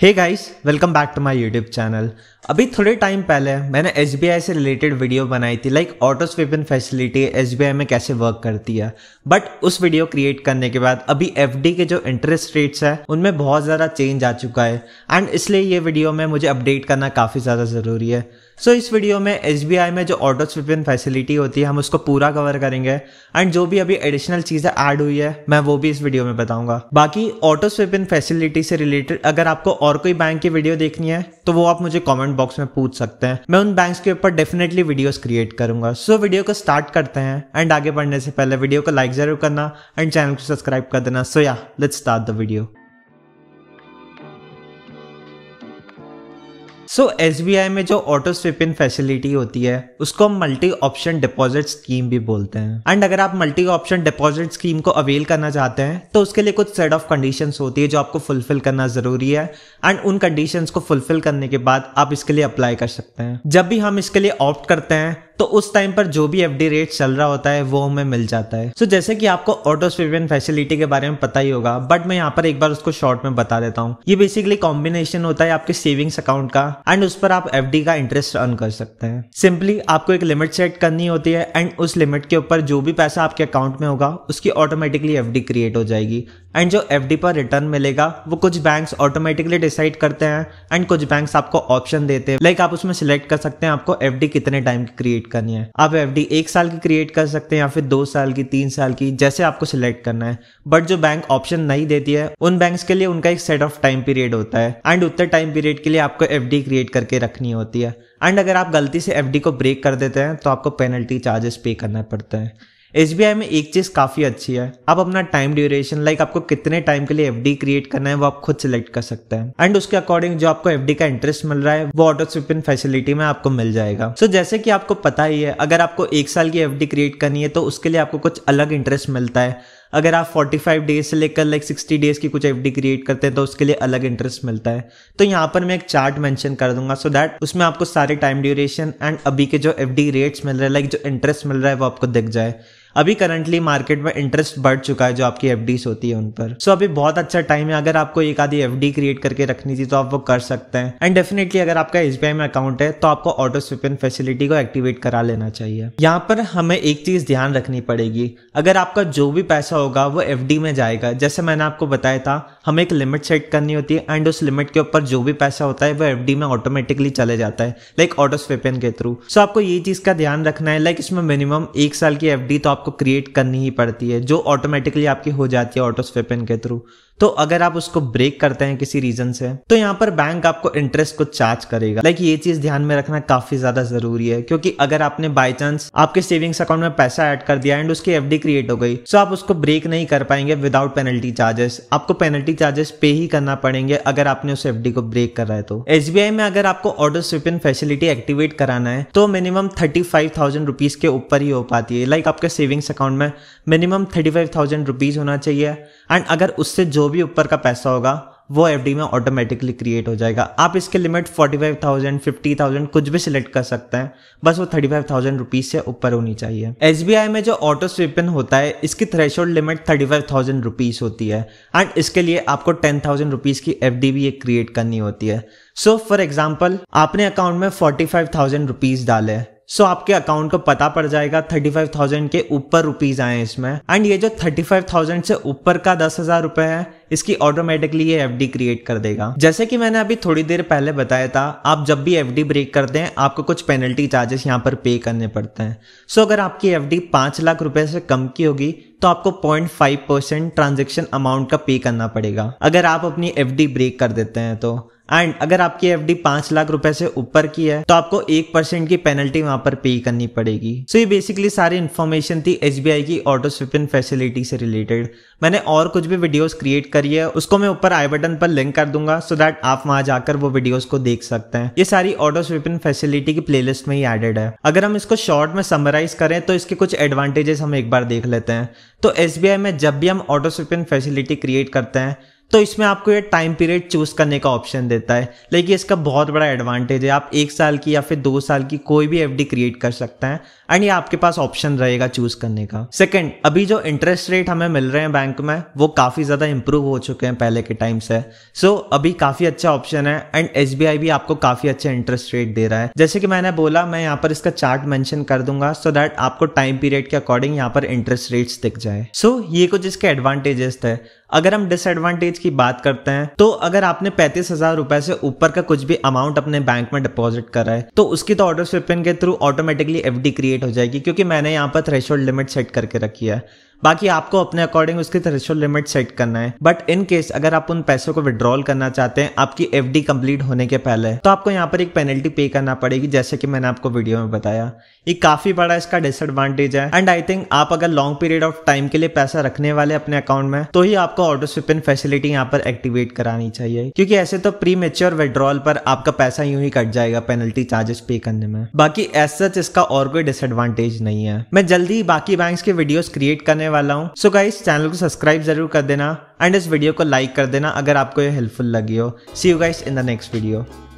hey guys welcome back to my YouTube channel अभी थोड़े time पहले मैंने एस से रिलेटेड वीडियो बनाई थी like auto sweep in facility S में कैसे वर्क करती है बट उस वीडियो क्रिएट करने के बाद अभी एफ के जो इंटरेस्ट रेट्स है उनमें बहुत ज़्यादा चेंज आ चुका है एंड इसलिए ये वीडियो में मुझे अपडेट करना काफ़ी ज़्यादा ज़रूरी है सो so, इस वीडियो में एस में जो ऑटो स्विपिन फैसिलिटी होती है हम उसको पूरा कवर करेंगे एंड जो भी अभी एडिशनल चीज़ें ऐड हुई है मैं वो भी इस वीडियो में बताऊंगा बाकी ऑटो स्विपिन फैसिलिटी से रिलेटेड अगर आपको और कोई बैंक की वीडियो देखनी है तो वो आप मुझे कॉमेंट बॉक्स में पूछ सकते हैं मैं उन बैंक के ऊपर डेफिनेटली वीडियोज क्रिएट करूंगा सो so, वीडियो को स्टार्ट करते हैं एंड आगे बढ़ने से पहले वीडियो को लाइक जरूर करना एंड चैनल को सब्सक्राइब कर देना सो या let's start the video so so, S में जो ऑटो स्विप इन फैसिलिटी होती है उसको हम मल्टी ऑप्शन डिपॉजिट स्कीम भी बोलते हैं एंड अगर आप मल्टी ऑप्शन डिपॉजिट स्कीम को अवेल करना चाहते हैं तो उसके लिए कुछ सेट ऑफ कंडीशन होती है जो आपको फुलफिल करना जरूरी है एंड उन कंडीशन को फुलफिल करने के बाद आप इसके लिए अप्लाई कर सकते हैं जब भी हम इसके लिए ऑप्ट करते हैं तो उस टाइम पर जो भी एफ रेट चल रहा होता है वो हमें मिल जाता है सो so, जैसे कि आपको ऑटो स्वीपेन फैसिलिटी के बारे में पता ही होगा बट मैं यहाँ पर एक बार उसको शॉर्ट में बता देता हूँ ये बेसिकली कॉम्बिनेशन होता है आपके सेविंग्स अकाउंट का एंड उस पर आप एफ का इंटरेस्ट अर्न कर सकते हैं सिंपली आपको एक लिमिट सेट करनी होती है एंड उस लिमिट के ऊपर जो भी पैसा आपके अकाउंट में होगा उसकी ऑटोमेटिकली एफ क्रिएट हो जाएगी एंड जो एफ पर रिटर्न मिलेगा वो कुछ बैंक ऑटोमेटिकली डिसाइड करते हैं एंड कुछ बैंक आपको ऑप्शन देते हैं लाइक आप उसमें सिलेक्ट कर सकते हैं आपको एफ कितने टाइम की क्रिएट करनी है आप एफ एक साल की क्रिएट कर सकते हैं या फिर दो साल की तीन साल की जैसे आपको सिलेक्ट करना है बट जो बैंक ऑप्शन नहीं देती है उन बैंक के लिए उनका एक सेट ऑफ टाइम पीरियड होता है एंड उत्तर टाइम पीरियड के लिए आपको एफ क्रिएट करके रखनी होती है एंड अगर आप गलती से एफ को ब्रेक कर देते हैं तो आपको पेनल्टी चार्जेस पे करना पड़ता है एस में एक चीज़ काफ़ी अच्छी है आप अपना टाइम ड्यूरेशन लाइक आपको कितने टाइम के लिए एफ क्रिएट करना है वो आप खुद सेलेक्ट कर सकते हैं एंड उसके अकॉर्डिंग जो आपको एफ का इंटरेस्ट मिल रहा है वो ऑटो स्विपिन फैसिलिटी में आपको मिल जाएगा सो so, जैसे कि आपको पता ही है अगर आपको एक साल की एफ क्रिएट करनी है तो उसके लिए आपको कुछ अलग इंटरेस्ट मिलता है अगर आप 45 डेज से लेकर लाइक 60 डेज की कुछ एफ क्रिएट करते हैं तो उसके लिए अलग इंटरेस्ट मिलता है तो यहाँ पर मैं एक चार्ट मेंशन कर दूंगा सो so दैट उसमें आपको सारे टाइम ड्यूरेशन एंड अभी के जो एफ रेट्स मिल रहे हैं लाइक जो इंटरेस्ट मिल रहा है वो आपको दिख जाए अभी करंटली मार्केट में इंटरेस्ट बढ़ चुका है जो आपकी एफ होती है उन पर सो so, अभी बहुत अच्छा टाइम है अगर आपको एक आधी एफ क्रिएट करके रखनी थी तो आप वो कर सकते हैं एंड डेफिनेटली अगर आपका एस में अकाउंट है तो आपको ऑटो स्विपिन फैसिलिटी को एक्टिवेट करा लेना चाहिए यहाँ पर हमें एक चीज ध्यान रखनी पड़ेगी अगर आपका जो भी पैसा होगा वो एफ में जाएगा जैसे मैंने आपको बताया था हमें एक लिमिट सेट करनी होती है एंड उस लिमिट के ऊपर जो भी पैसा होता है वो एफ में ऑटोमेटिकली चले जाता है लाइक ऑटो स्विपिन के थ्रू सो so, आपको ये चीज का ध्यान रखना है लाइक इसमें मिनिमम एक साल की एफ तो आप आपको क्रिएट करनी ही पड़ती है जो ऑटोमेटिकली आपकी हो जाती है ऑटो स्वेपन के थ्रू तो अगर आप उसको ब्रेक करते हैं किसी रीजन से तो यहाँ पर बैंक आपको इंटरेस्ट को चार्ज करेगा लाइक ये चीज ध्यान में रखना काफी ज्यादा जरूरी है क्योंकि अगर आपने बाई चांस आपके सेविंग्स अकाउंट में पैसा ऐड कर दिया एंड उसकी एफडी क्रिएट हो गई तो आप उसको ब्रेक नहीं कर पाएंगे विदाउट पेनल्टी चार्जेस आपको पेनल्टी चार्जेस पे ही करना पड़ेंगे अगर आपने उस एफडी को ब्रेक करा है तो एस में अगर आपको ऑर्डर स्विपिन फैसिलिटी एक्टिवेट कराना है तो minimum thirty five thousand rupees के ऊपर ही हो पाती है लाइक आपके सेविंग्स अकाउंट में minimum thirty five thousand rupees होना चाहिए एंड अगर उससे जो जो भी ऊपर का पैसा होगा वो एफ में ऑटोमेटिकली क्रिएट हो जाएगा आप इसके लिमिट 45,000, 50,000 कुछ भी सिलेक्ट कर सकते हैं बस वो 35,000 रुपीस से ऊपर होनी चाहिए एस में जो ऑटो स्वीपिन होता है इसकी थ्रेश लिमिट 35,000 रुपीस होती है एंड इसके लिए आपको 10,000 रुपीस की एफ भी क्रिएट करनी होती है सो फॉर एग्जाम्पल आपने अकाउंट में थाउजेंड रुपीज डाले सो आपके अकाउंट को पता पड़ जाएगा 35,000 के ऊपर रुपीज आए इसमें एंड ये जो 35,000 से ऊपर का दस हजार रुपए है इसकी ऑटोमेटिकली ये एफ क्रिएट कर देगा जैसे कि मैंने अभी थोड़ी देर पहले बताया था आप जब भी एफ ब्रेक करते हैं आपको कुछ पेनल्टी चार्जेस यहाँ पर पे करने पड़ते हैं सो so, अगर आपकी एफ डी लाख रुपए से कम की होगी तो आपको 0.5 परसेंट ट्रांजेक्शन अमाउंट का पे करना पड़ेगा अगर आप अपनी एफ ब्रेक कर देते हैं तो एंड अगर आपकी एफ डी पांच लाख रुपए से ऊपर की है तो आपको एक परसेंट की पेनल्टी वहां पर पे करनी पड़ेगी सो so, ये बेसिकली सारी इन्फॉर्मेशन थी एस की ऑटो स्विपिन फैसिलिटी से रिलेटेड मैंने और कुछ भी वीडियोस क्रिएट करी है उसको मैं ऊपर आई बटन पर लिंक कर दूंगा सो so दैट आप वहां जाकर वो वीडियोस को देख सकते हैं ये सारी ऑटो स्वीपिंग फैसिलिटी की प्लेलिस्ट में ही एडेड है अगर हम इसको शॉर्ट में समराइज करें तो इसके कुछ एडवांटेजेस हम एक बार देख लेते हैं तो एस में जब भी हम ऑटो स्वीपिंग फैसिलिटी क्रिएट करते हैं तो इसमें आपको ये टाइम पीरियड चूज करने का ऑप्शन देता है लेकिन इसका बहुत बड़ा एडवांटेज है आप एक साल की या फिर दो साल की कोई भी एफडी क्रिएट कर सकते हैं एंड ये आपके पास ऑप्शन रहेगा चूज करने का सेकंड अभी जो इंटरेस्ट रेट हमें मिल रहे हैं बैंक में वो काफी ज्यादा इंप्रूव हो चुके हैं पहले के टाइम से सो so, अभी काफी अच्छा ऑप्शन है एंड एस भी आपको काफी अच्छा इंटरेस्ट रेट दे रहा है जैसे कि मैंने बोला मैं यहाँ पर इसका चार्ट मैंशन कर दूंगा सो so दैट आपको टाइम पीरियड के अकॉर्डिंग यहाँ पर इंटरेस्ट रेट्स दिख जाए सो so, ये कुछ इसके एडवांटेजेस थे अगर हम डिसएडवांटेज की बात करते हैं तो अगर आपने पैंतीस हजार रुपए से ऊपर का कुछ भी अमाउंट अपने बैंक में डिपॉजिट करा है तो उसकी तो ऑर्डर स्विपिन के थ्रू ऑटोमेटिकली एफ क्रिएट हो जाएगी क्योंकि मैंने यहाँ पर थ्रेश लिमिट सेट करके रखी है बाकी आपको अपने अकॉर्डिंग उसकी थ्रेशोल्ड लिमिट सेट करना है बट इन केस अगर आप उन पैसों को विड्रॉल करना चाहते हैं आपकी एफ कंप्लीट होने के पहले तो आपको यहाँ पर एक पेनल्टी पे करना पड़ेगी जैसे कि मैंने आपको वीडियो में बताया ये काफी बड़ा इसका डिसएडवांटेज है एंड आई थिंक आप अगर लॉन्ग पीरियड ऑफ टाइम के लिए पैसा रखने वाले अपने अकाउंट में तो ही आपको ऑटो स्विपिन फैसिलिटी यहाँ पर एक्टिवेट करानी चाहिए क्योंकि ऐसे तो प्री मेच्योर विड्रॉल पर आपका पैसा यूं ही कट जाएगा पेनल्टी चार्जेस पे करने में बाकी एज सच इसका और कोई डिसएडवांटेज नहीं है मैं जल्दी बाकी बैंक के वीडियोज क्रिएट करने वाला हूँ सो गाइस चैनल को सब्सक्राइब जरूर कर देना एंड इस वीडियो को लाइक कर देना अगर आपको ये हेल्पफुल लगी हो see you guys in the next video